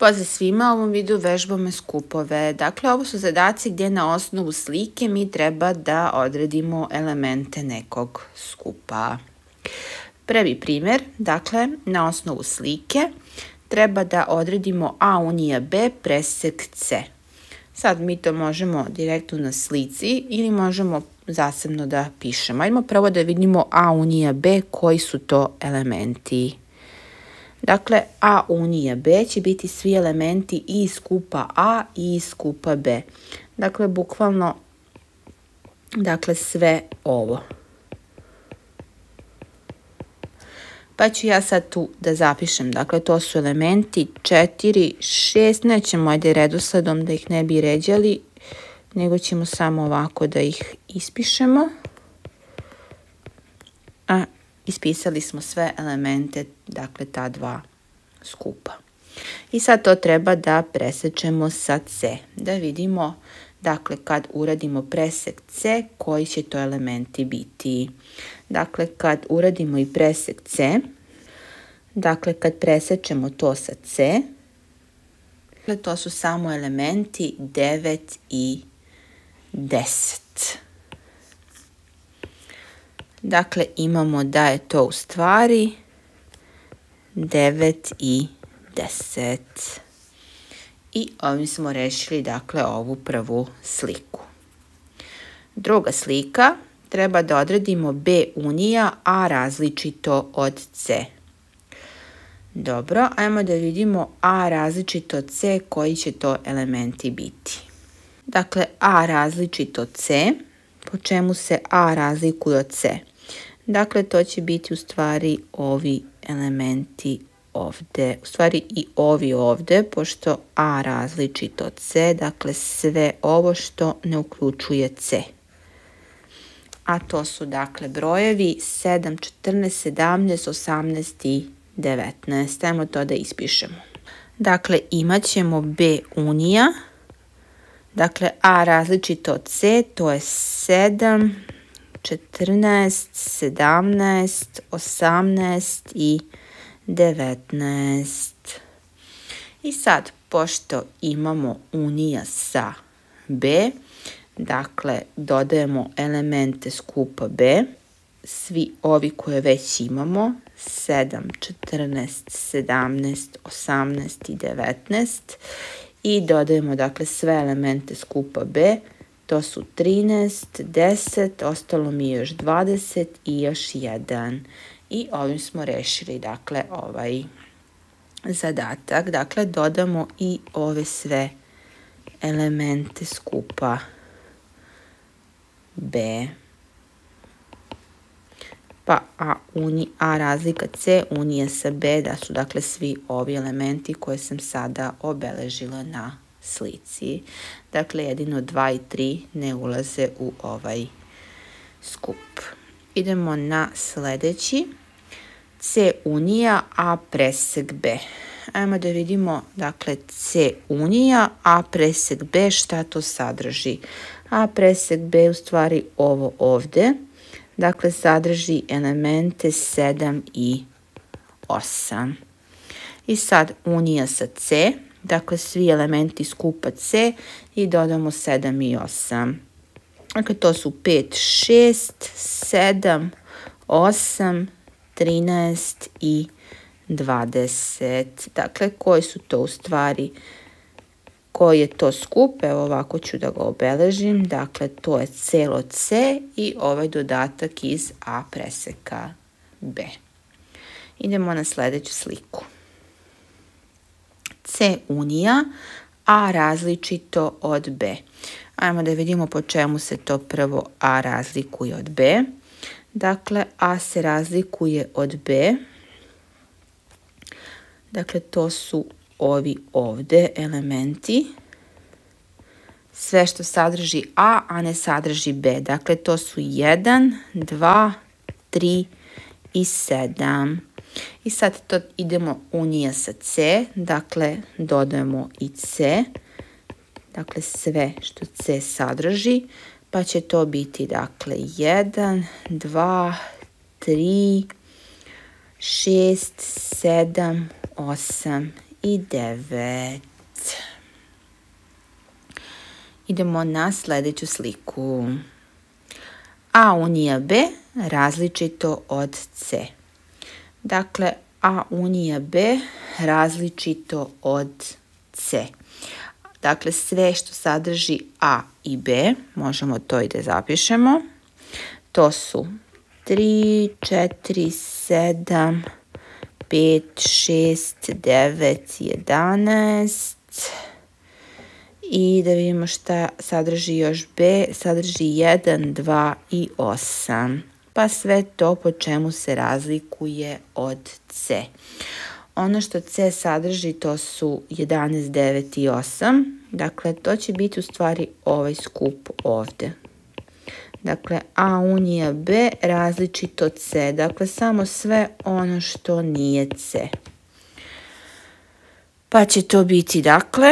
Pozdrav svima, u ovom videu vežbamo skupove. Dakle, ovo su zadaci gdje na osnovu slike mi treba da odredimo elemente nekog skupa. Prvi primjer, dakle, na osnovu slike treba da odredimo A unija B presek C. Sad mi to možemo direktno na slici ili možemo zasebno da pišemo. Ajmo prvo da vidimo A unija B koji su to elementi. Dakle, A unija B će biti svi elementi i iz skupa A i skupa B. Dakle, bukvalno dakle, sve ovo. Pa ću ja sad tu da zapišem. Dakle, to su elementi 4, 6. Nećemo ajde redosledom da ih ne bi ređali, nego ćemo samo ovako da ih ispišemo ispisali smo sve elemente, dakle ta dva skupa. I sad to treba da presećemo sa C, da vidimo dakle kad uradimo presek C koji će to elementi biti. Dakle kad uradimo i presek C, dakle kad presećemo to sa C, dakle, to su samo elementi 9 i 10. Dakle, imamo da je to u stvari 9 i 10. I ovim smo rešili dakle ovu prvu sliku. Druga slika treba da odredimo B unija, a različito od C. Dobro, ajmo da vidimo A različito C koji će to elementi biti. Dakle, A različito C po čemu se A razlikuje od C. Dakle, to će biti u stvari ovi elementi ovdje. u stvari i ovi ovdje, pošto A različito od C, dakle sve ovo što ne uključuje C. A to su dakle brojevi 7, 14, 17, 18 i 19. Ajmo to da ispišemo. Dakle, imat ćemo B unija Dakle, a različito od c, to je 7, 14, 17, 18 i 19. I sad, pošto imamo unija sa b, dakle, dodajemo elemente skupa b, svi ovi koje već imamo, 7, 14, 17, 18 i 19 i dodajemo dakle sve elemente skupa B. To su 13, 10, ostalo mi je još 20 i još 1. I ovim smo rešili dakle ovaj zadatak. Dakle dodamo i ove sve elemente skupa B pa a, uni, a razlika c unije sa b, da su dakle svi ovi elementi koje sam sada obeležila na slici. Dakle, jedino 2 i 3 ne ulaze u ovaj skup. Idemo na sljedeći. C unija, a presek B. Ajmo da vidimo, dakle, C unija, a presek B, šta to sadrži? A presek B u stvari ovo ovdje. Dakle, sadrži elemente 7 i 8. I sad unija sa C, dakle svi elementi skupa C i dodamo 7 i 8. Dakle, to su 5, 6, 7, 8, 13 i 20. Dakle, koji su to u stvari koji je to skup, evo ovako ću da ga obeležim, dakle to je celo C i ovaj dodatak iz A preseka B. Idemo na sljedeću sliku. C unija, A različito od B. Ajmo da vidimo po čemu se to prvo A razlikuje od B. Dakle, A se razlikuje od B. Dakle, to su ovi ovdje elementi. Sve što sadrži A, a ne sadrži B. Dakle, to su 1, 2, 3 i 7. I sad to idemo unije sa C. Dakle, dodajemo i C. Dakle, sve što C sadrži. Pa će to biti, dakle, 1, 2, 3, 6, 7, 8 9 Idemo na sljedeću sliku. A unija B različito od C. Dakle, A unija B različito od C. Dakle, sve što sadrži A i B, možemo to i da zapišemo. To su 3, 4, 7, 5, 6, 9, I da vidimo šta sadrži još B. Sadrži 1, 2 i 8. Pa sve to po čemu se razlikuje od C. Ono što C sadrži to su 11, 9 i 8. Dakle, to će biti u stvari ovaj skup ovdje. Dakle, a unija b različito c. Dakle, samo sve ono što nije c. Pa će to biti, dakle,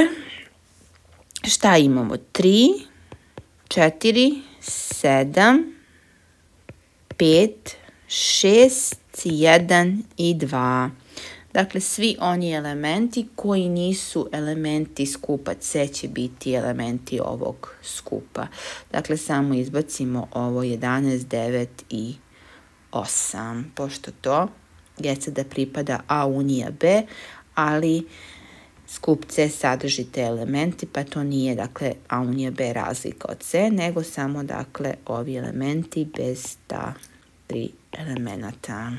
šta imamo? 3, 4, 7, 5, 6, 1 i 2. Dakle, svi oni elementi koji nisu elementi skupa C će biti elementi ovog skupa. Dakle, samo izbacimo ovo 11, 9 i 8, pošto to je da pripada A unija B, ali skup C sadrži te elementi, pa to nije dakle A unija B razlika od C, nego samo dakle ovi elementi bez ta tri elementa.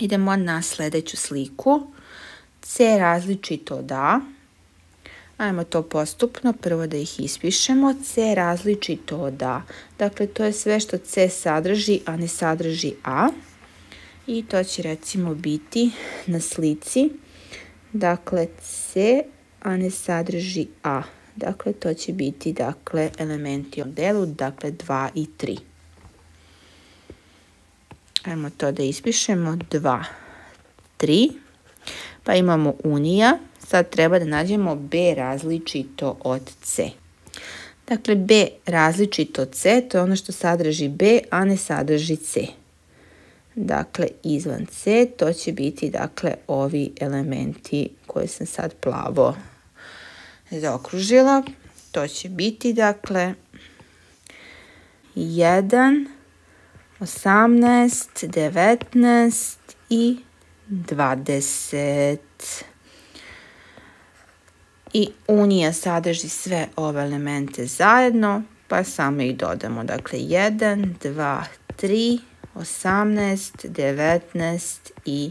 Idemo na sljedeću sliku. C različito da. Ajmo to postupno, prvo da ih ispišemo. C različito da. Dakle, to je sve što C sadrži, a ne sadrži A. I to će recimo biti na slici. Dakle, C, a ne sadrži A. Dakle, to će biti dakle, elementi u delu, dakle 2 i 3. Ajmo to da ispišemo. 2, 3. Pa imamo unija. Sad treba da nađemo B različito od C. Dakle, B različito C, to je ono što sadrži B, a ne sadrži C. Dakle, izvan C, to će biti dakle, ovi elementi koje sam sad plavo zaokružila. To će biti, dakle, 1, 18, 19 i 20. I unija sadrži sve ove elemente zajedno, pa samo ih dodamo. Dakle, 1, 2, 3, 18, 19 i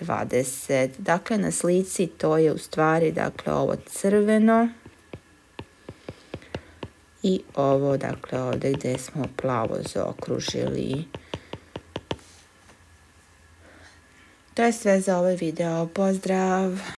20. Dakle, na slici to je u stvari dakle, ovo crveno i ovo dakle ovdje gdje smo plavo zaokružili. To je sve za ovaj video. Pozdrav!